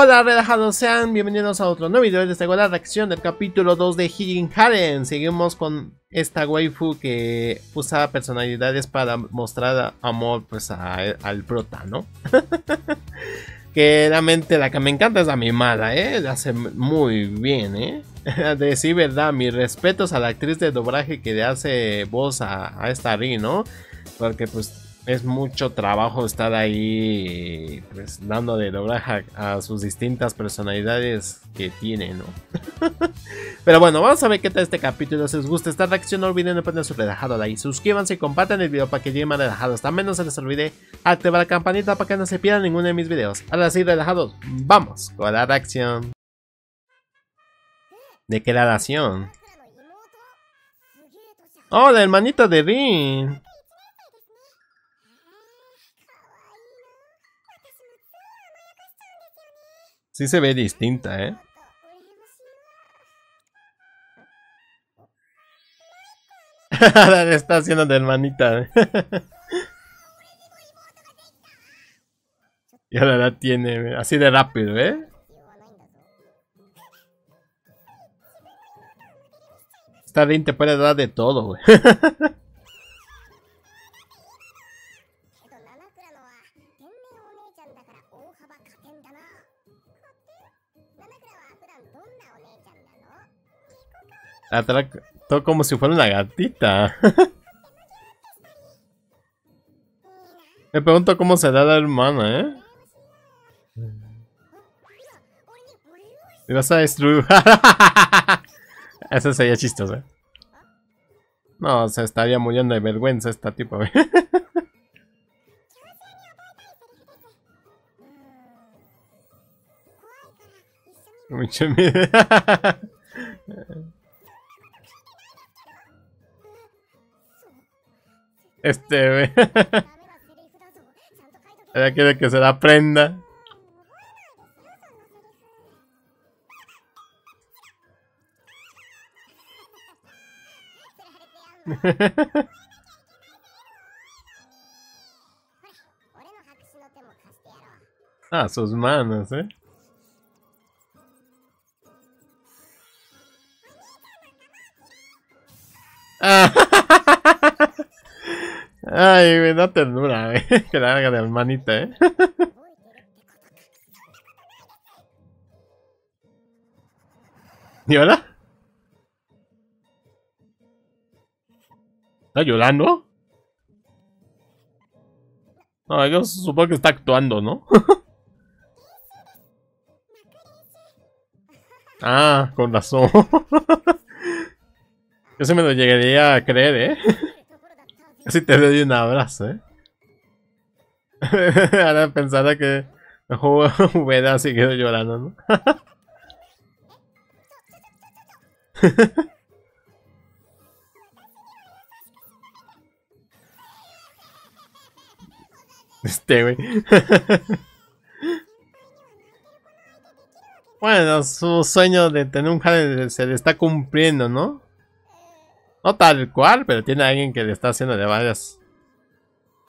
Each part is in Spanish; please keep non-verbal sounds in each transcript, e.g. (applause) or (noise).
Hola relajados sean, bienvenidos a otro nuevo video, les traigo la reacción del capítulo 2 de Higgin Haren Seguimos con esta waifu que usa personalidades para mostrar amor pues al prota, ¿no? (laughs) que realmente la que me encanta es la mimada, ¿eh? La hace muy bien, ¿eh? (laughs) Decir verdad, mis respetos a la actriz de doblaje que le hace voz a, a esta Ri, ¿no? Porque pues es mucho trabajo estar ahí pues dando de doblaje a, sus distintas personalidades que tiene, ¿no? (laughs) Pero bueno, vamos a ver qué tal este capítulo. Si les gusta esta reacción, no olviden de poner su relajado like, suscríbanse y compartan el video para que lleguen más relajados. También no se les olvide activar la campanita para que no se pierdan ninguno de mis videos. Ahora sí, relajados, vamos con la reacción. ¿De Declaración. ¡Hola, oh, hermanita de Rin! Sí se ve distinta, ¿eh? Le (laughs) está haciendo de hermanita. ¿eh? (laughs) y ahora la tiene eh, así de rápido, ¿eh? Esta Rin te puede dar de todo, güey. (laughs) La como si fuera una gatita. Me pregunto cómo da la hermana, ¿eh? Y vas a destruir. (laughs) Eso sería chistoso. No, se estaría muriendo de vergüenza este tipo. (laughs) Mucho miedo. (laughs) Este, güey. Ella (laughs) quiere que se la prenda. (laughs) ah, sus manos, eh. Ah. (laughs) Ay, me da ternura, eh. (laughs) Que la de hermanita, eh. ¿Y hola? ¿Está llorando? No, yo supongo que está actuando, ¿no? (laughs) ah, con razón. Yo me lo llegaría a creer, ¿eh? Si te doy un abrazo, ¿eh? (laughs) Ahora pensará que el juego hubiera (laughs) seguido llorando, ¿no? (laughs) Este, güey. bueno, su sueño de tener un jardín se le está cumpliendo, ¿no? No tal cual, pero tiene a alguien que le está haciendo de varias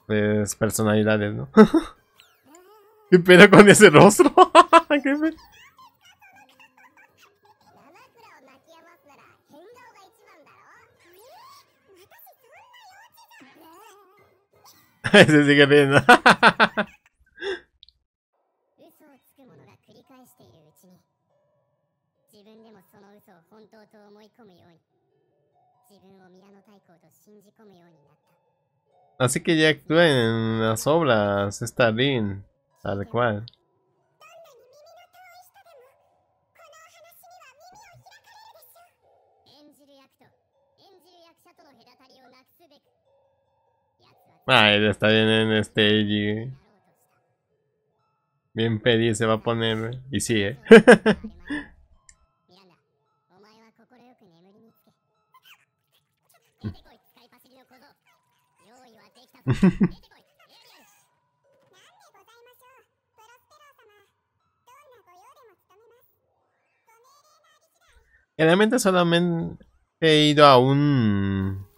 pues, personalidades, ¿no? (laughs) ¿Qué pedo con ese rostro? (laughs) ¿Qué pedo? Se (laughs) sigue riendo. Así que ya actúa en las obras, está bien, tal cual. Ah, ya está bien en este stage. Bien pedido se va a poner. Y sigue ¿eh? (laughs) (laughs) Realmente solamente he ido a un...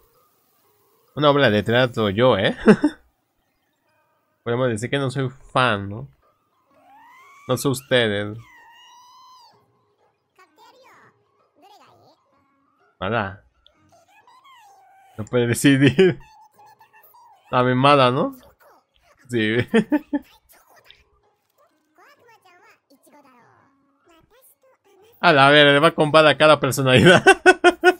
Una obra de trato yo, ¿eh? (laughs) Podemos decir que no soy fan, ¿no? No sé ustedes. Nada. No puede decidir. (laughs) La madre, ¿no? Sí. (laughs) A la ver, le va a comprar a cada personalidad. (laughs)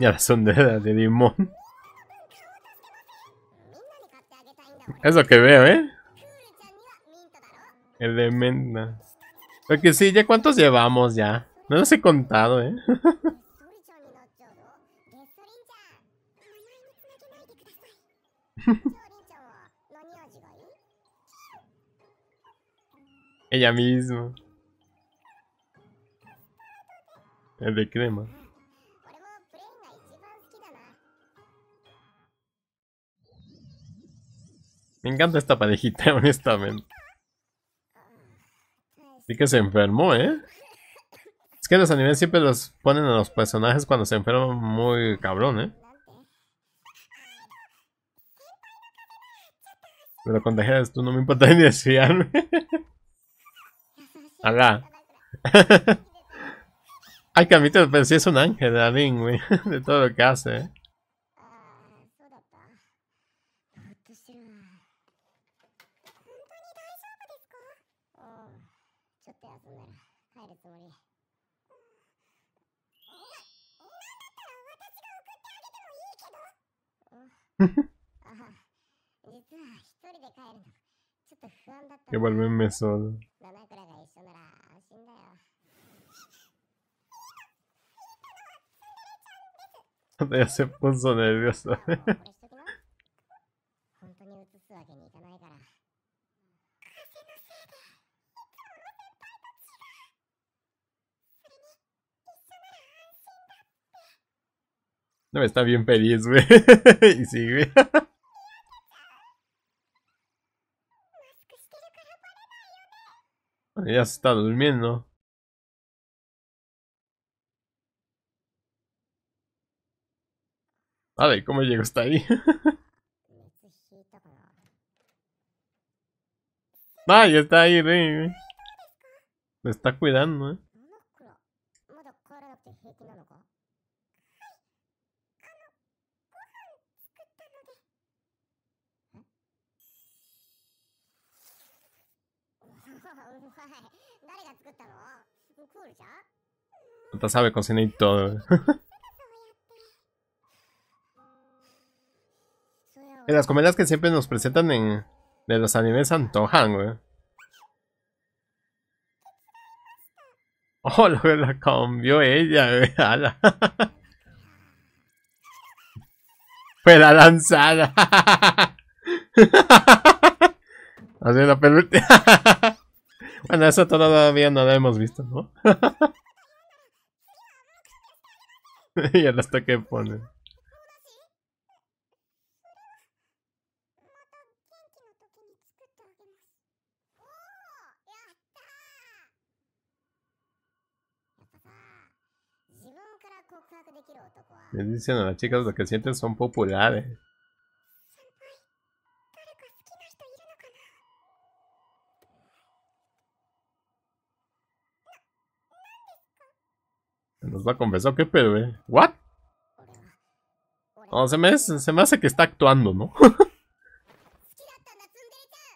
Ya son la sondera de limón. (laughs) Es lo que veo, ¿eh? Elementa. Porque sí, ¿ya cuántos llevamos ya? No los he contado, ¿eh? (laughs) Ella misma. El de crema. Me encanta esta parejita, (laughs) honestamente. Sí que se enfermó, ¿eh? Es que los animes siempre los ponen a los personajes cuando se enferman muy cabrón, ¿eh? Pero tejeras tú, no me importa (laughs) ni desfiarme. Alá. Ay, Camito, pero si es un ángel, Darín, güey. (laughs) De todo lo que hace, ¿eh? Ah, que volverme solo. (laughs) ya se puso nerviosa. No, está bien feliz, güey. (laughs) y sigue. ya se está durmiendo. A ver, ¿cómo llegó hasta ahí? (laughs) ah, ya está ahí, güey. Me está cuidando, eh. Puta sabe cocinar y todo. (laughs) en las comedias que siempre nos presentan en de los animes antojan, güey. Oh, la cambió ella, güey. (laughs) Fue la lanzada. Hace (laughs) la bueno, eso todavía no la hemos visto, ¿no? y las (laughs) hasta que pone. Me dicen a las chicas lo que sienten son populares. Nos va a confesar, ¿qué pedo, eh? ¿What? No, se me, se me hace que está actuando, ¿no? (laughs)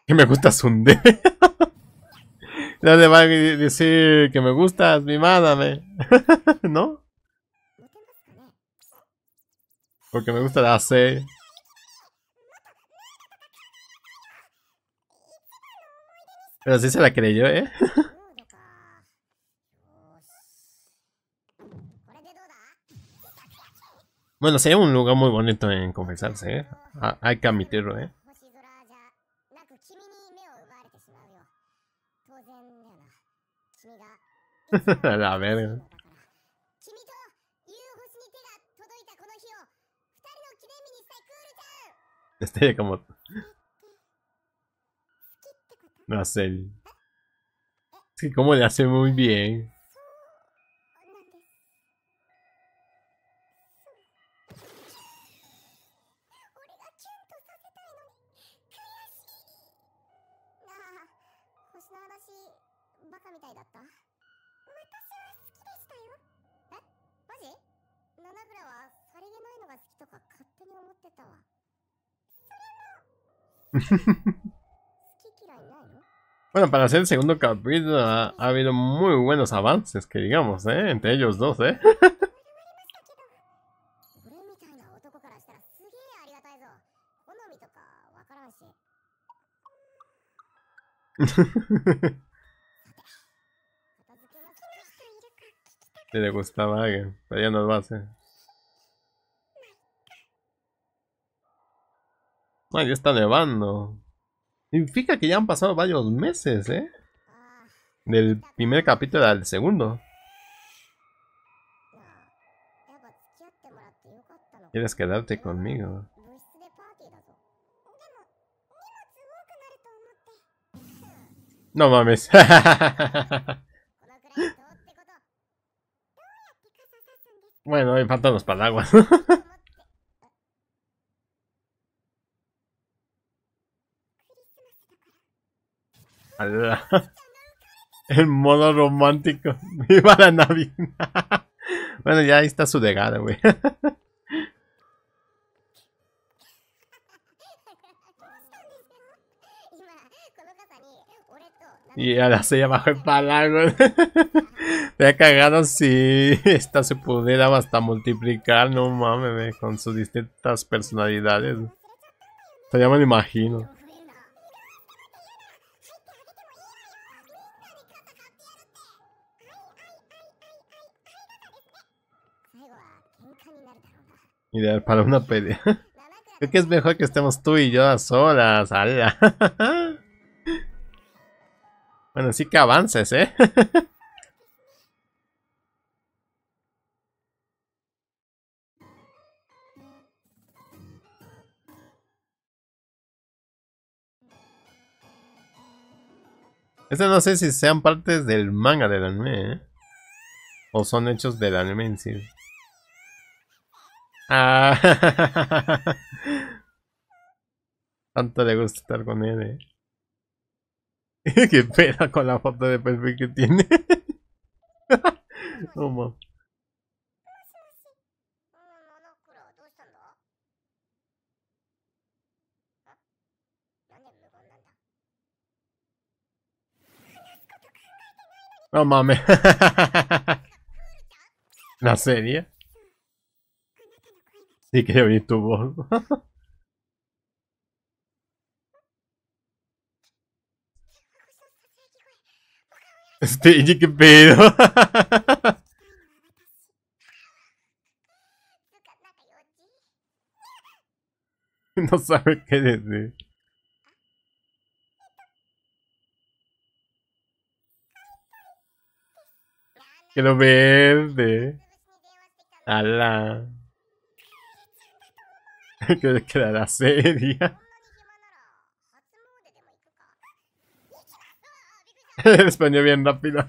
que me gusta zunde (laughs) Ya le va a decir que me gustas, mi madre, (laughs) ¿No? Porque me gusta la C. Pero sí se la creyó, ¿eh? Bueno, sería un lugar muy bonito en confesarse, ¿eh? ah, hay que admitirlo, ¿eh? (laughs) La verga. Este como... No sé. Es que como le hace muy bien. (laughs) Bueno, para hacer el segundo capítulo ha, habido muy buenos avances, que digamos, ¿eh? Entre ellos dos, ¿eh? (laughs) Si le gustaba a alguien, pero ya no lo hace. ya está nevando. Significa que ya han pasado varios meses, ¿eh? Del primer capítulo al segundo. ¿Quieres quedarte conmigo? No mames. (laughs) bueno, me faltan los palaguas. (laughs) El (laughs) modo romántico. (laughs) Viva la Navidad. (laughs) Bueno, ya ahí está su degada, güey. Y ahora se abajo el palago. Me ha cagado si esta se pudiera hasta multiplicar, no mames, con sus distintas personalidades. O ya me lo imagino. para una pelea. (laughs) Creo que es mejor que estemos tú y yo a solas, ala. (laughs) Bueno, sí que avances, ¿eh? (laughs) Esto no sé si sean partes del manga del anime, ¿eh? O son hechos del anime en sí. Ah. (laughs) Tanto le gusta estar con él, eh. (laughs) Qué pena con la foto de perfil que tiene. (laughs) No mames. ¿La serie? (laughs) Sí, que bien tuvo. (laughs) Este, y qué pedo. (laughs) no sabe qué decir. Que lo verde. alá (laughs) que quedará seria. (laughs) El español bien rápido.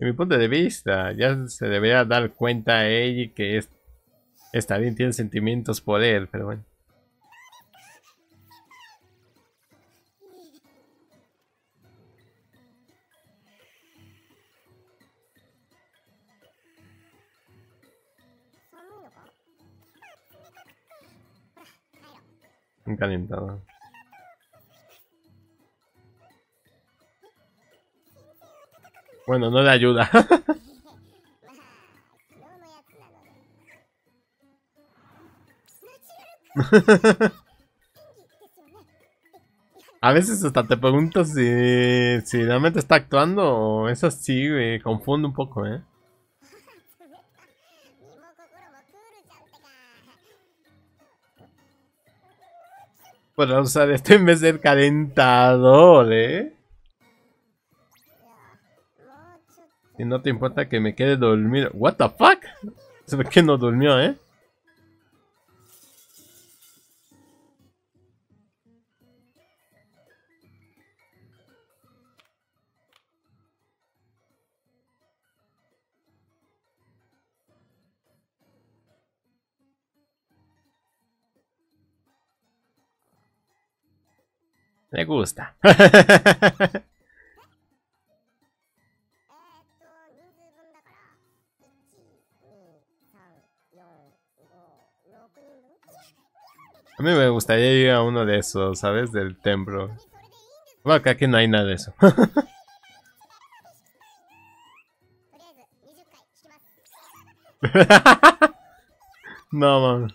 En mi punto de vista, ya se debería dar cuenta a ella que es, bien tiene sentimientos por él, pero bueno. Bueno, no le ayuda. (laughs) A veces hasta te pregunto si, si realmente está actuando o eso sí, confunde un poco, ¿eh? Para usar esto en vez del calentador, ¿eh? ¿Y no te importa que me quede dormido. What the fuck? Se ve que no durmió, ¿eh? Me gusta. (laughs) A mí me gustaría ir a uno de esos, ¿sabes? Del templo. Bueno, acá que no hay nada de eso. (laughs) no, mames.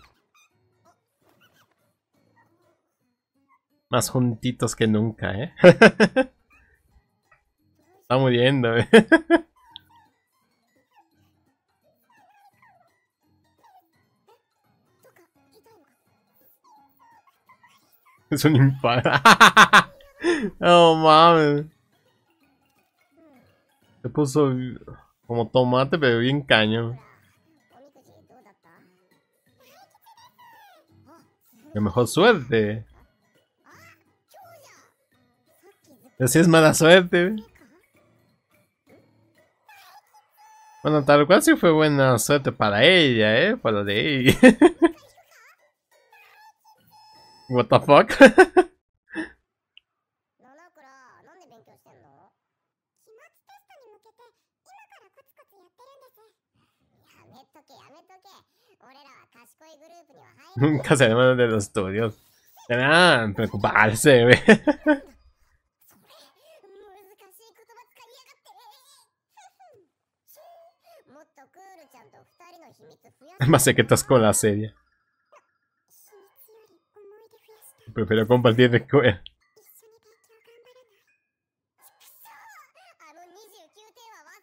Más juntitos que nunca, ¿eh? (laughs) Está muriendo, ¿eh? (laughs) Es un impacto. (laughs) no mames. Se puso como tomate, pero bien caño. mejor suerte! Así es mala suerte, Bueno, tal cual sí fue buena suerte para ella, ¿eh? Para de ella. (laughs) What the fuck? (laughs) Nunca se de los estudios. que preocuparse, güey. (laughs) más que estás con la serie. Prefiero compartir de escuela.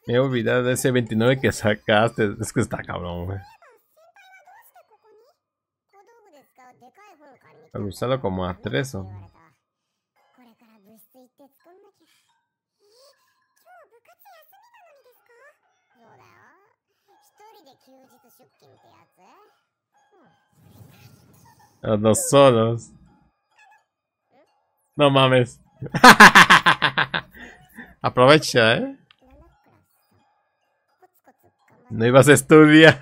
Me he olvidado de ese 29 que sacaste. Es que está cabrón, güey. Al usarlo como atrezo. Los solos. No mames. Aprovecha, ¿eh? No ibas a estudiar.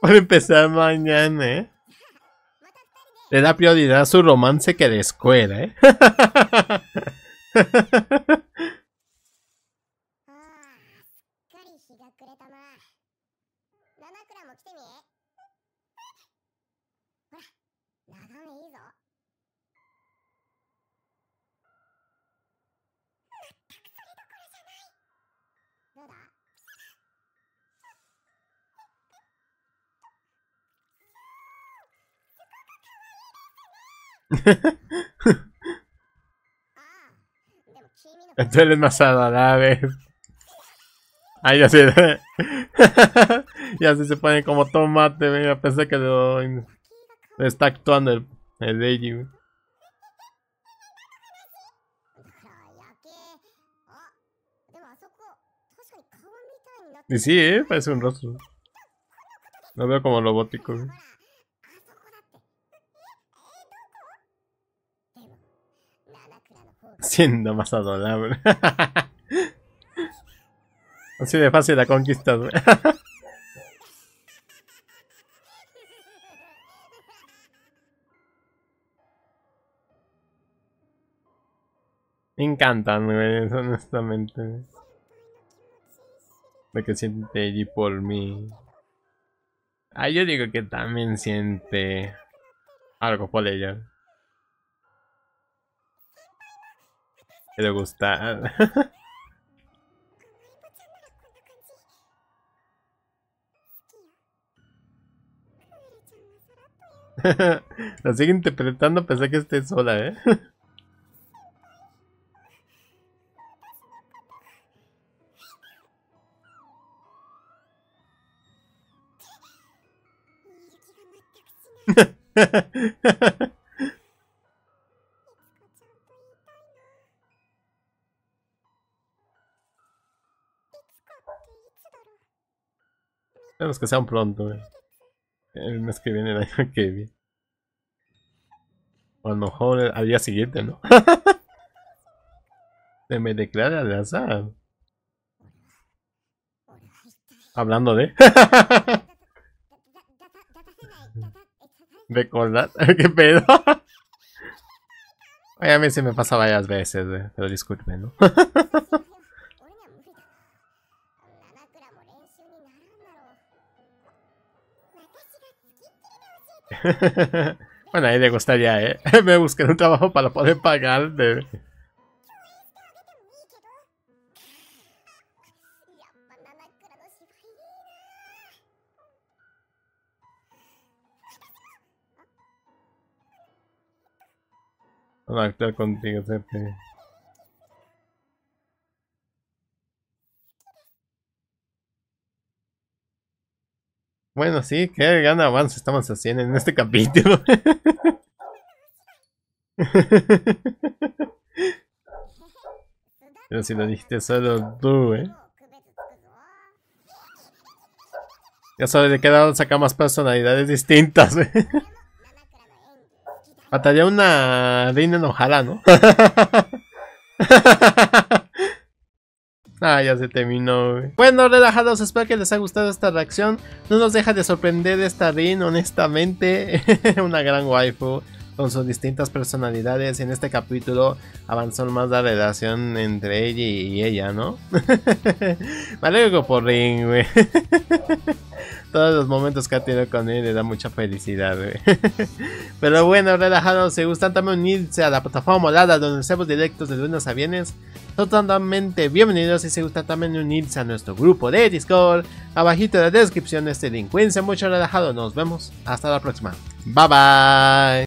Para empezar mañana, ¿eh? Le prioridad a su romance que de escuela, ¿eh? くれたな七倉も来てみほら眺めいいぞどころじゃないどうだああ、でも君の。Ahí ya se... (laughs) ya se, se pone como tomate, pensé que lo... Está actuando el, el Y sí, ¿eh? parece un rostro. Lo veo como robótico. (laughs) Siendo más adorable. (laughs) Así de fácil la conquista, (laughs) Me encantan, honestamente. Lo que siente allí por mí. Ah, yo digo que también siente algo por ella. Que le gusta. (laughs) La (laughs) sigue interpretando a pesar que esté sola, ¿eh? (laughs) Esperemos que sean pronto, ¿eh? el mes que viene, el año (laughs) que viene. O a lo mejor al día siguiente, ¿no? (laughs) Se me declara de azar. Hablando de... Recordad, (laughs) qué pedo. a mí se me pasa varias veces, pero disculpen, ¿no? (laughs) bueno, ahí le gustaría, ¿eh? (laughs) Me busqué un trabajo para poder pagar de... ¿qué actuar contigo, Pepe. Bueno, sí, qué gran avance estamos haciendo en este capítulo. (laughs) Pero si lo dijiste solo tú, eh. Ya sabes, de qué lado saca más personalidades distintas, eh. Mataría una reina enojada, ¿no? (laughs) Ah, ya se terminó, güey. Bueno, relajados, espero que les haya gustado esta reacción. No nos deja de sorprender esta Rin, honestamente. (laughs) Una gran waifu con sus distintas personalidades. en este capítulo avanzó más la relación entre ella y ella, ¿no? (laughs) Me alegro por Rin, güey. (laughs) Todos los momentos que ha tenido con él le da mucha felicidad, (laughs) Pero bueno, relajados, si gustan también unirse a la plataforma molada donde hacemos directos de lunes a viernes, totalmente bienvenidos y se gustan también unirse a nuestro grupo de Discord, abajito en la descripción este link. Cuídense mucho, relajados, nos vemos, hasta la próxima. Bye bye.